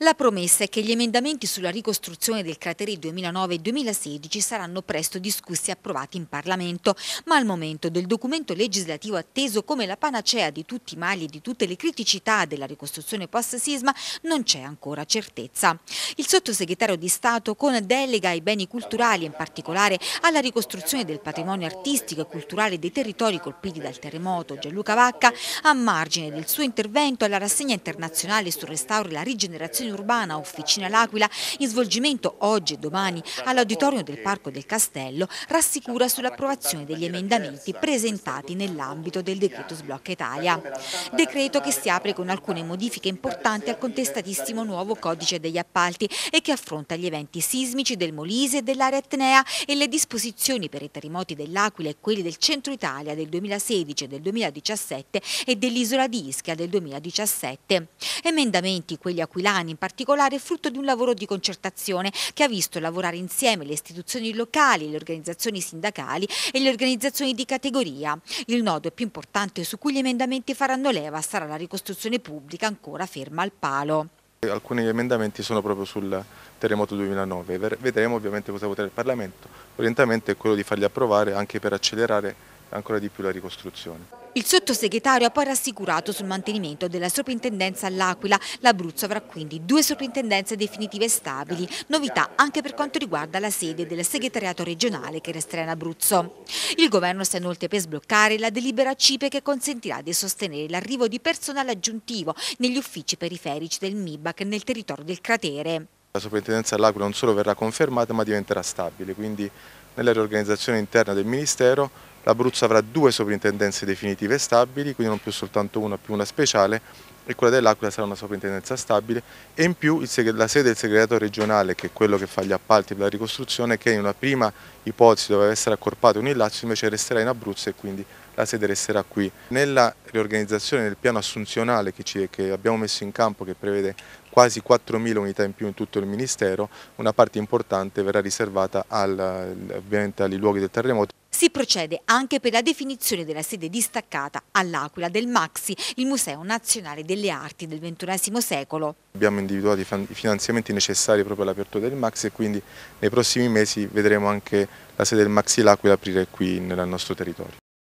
La promessa è che gli emendamenti sulla ricostruzione del cratere 2009-2016 saranno presto discussi e approvati in Parlamento, ma al momento del documento legislativo atteso come la panacea di tutti i mali e di tutte le criticità della ricostruzione post-sisma non c'è ancora certezza. Il sottosegretario di Stato con delega ai beni culturali e in particolare alla ricostruzione del patrimonio artistico e culturale dei territori colpiti dal terremoto Gianluca Vacca, a margine del suo intervento alla rassegna internazionale sul restauro e la rigenerazione pianificazione urbana Officina L'Aquila, in svolgimento oggi e domani all'auditorio del Parco del Castello, rassicura sull'approvazione degli emendamenti presentati nell'ambito del decreto Sblocca Italia. Decreto che si apre con alcune modifiche importanti al contestatissimo nuovo codice degli appalti e che affronta gli eventi sismici del Molise e dell'area etnea e le disposizioni per i terremoti dell'Aquila e quelli del centro Italia del 2016 e del 2017 e dell'isola di Ischia del 2017. Emendamenti, quelli aquilani, in particolare frutto di un lavoro di concertazione che ha visto lavorare insieme le istituzioni locali, le organizzazioni sindacali e le organizzazioni di categoria. Il nodo più importante su cui gli emendamenti faranno leva sarà la ricostruzione pubblica ancora ferma al palo. Alcuni emendamenti sono proprio sul terremoto 2009, vedremo ovviamente cosa voterà il Parlamento. L'orientamento è quello di farli approvare anche per accelerare ancora di più la ricostruzione. Il sottosegretario ha poi rassicurato sul mantenimento della soprintendenza all'Aquila. L'Abruzzo avrà quindi due soprintendenze definitive stabili, novità anche per quanto riguarda la sede del segretariato regionale che resterà in Abruzzo. Il governo sta inoltre per sbloccare la delibera CIPE che consentirà di sostenere l'arrivo di personale aggiuntivo negli uffici periferici del MIBAC nel territorio del cratere. La soprintendenza all'Aquila non solo verrà confermata ma diventerà stabile, quindi nella riorganizzazione interna del Ministero l'Abruzzo avrà due sovrintendenze definitive stabili, quindi non più soltanto una più una speciale e quella dell'Aquila sarà una sovrintendenza stabile e in più la sede del segretario regionale che è quello che fa gli appalti per la ricostruzione che in una prima ipotesi doveva essere accorpato in Lazio invece resterà in Abruzzo e quindi la sede resterà qui. Nella riorganizzazione del piano assunzionale che, ci, che abbiamo messo in campo che prevede quasi 4.000 unità in più in tutto il Ministero, una parte importante verrà riservata al, ovviamente agli luoghi del terremoto. Si procede anche per la definizione della sede distaccata all'Aquila del Maxi, il Museo Nazionale delle Arti del XXI secolo. Abbiamo individuato i finanziamenti necessari proprio all'apertura del Maxi e quindi nei prossimi mesi vedremo anche la sede del Maxi l'Aquila aprire qui nel nostro territorio.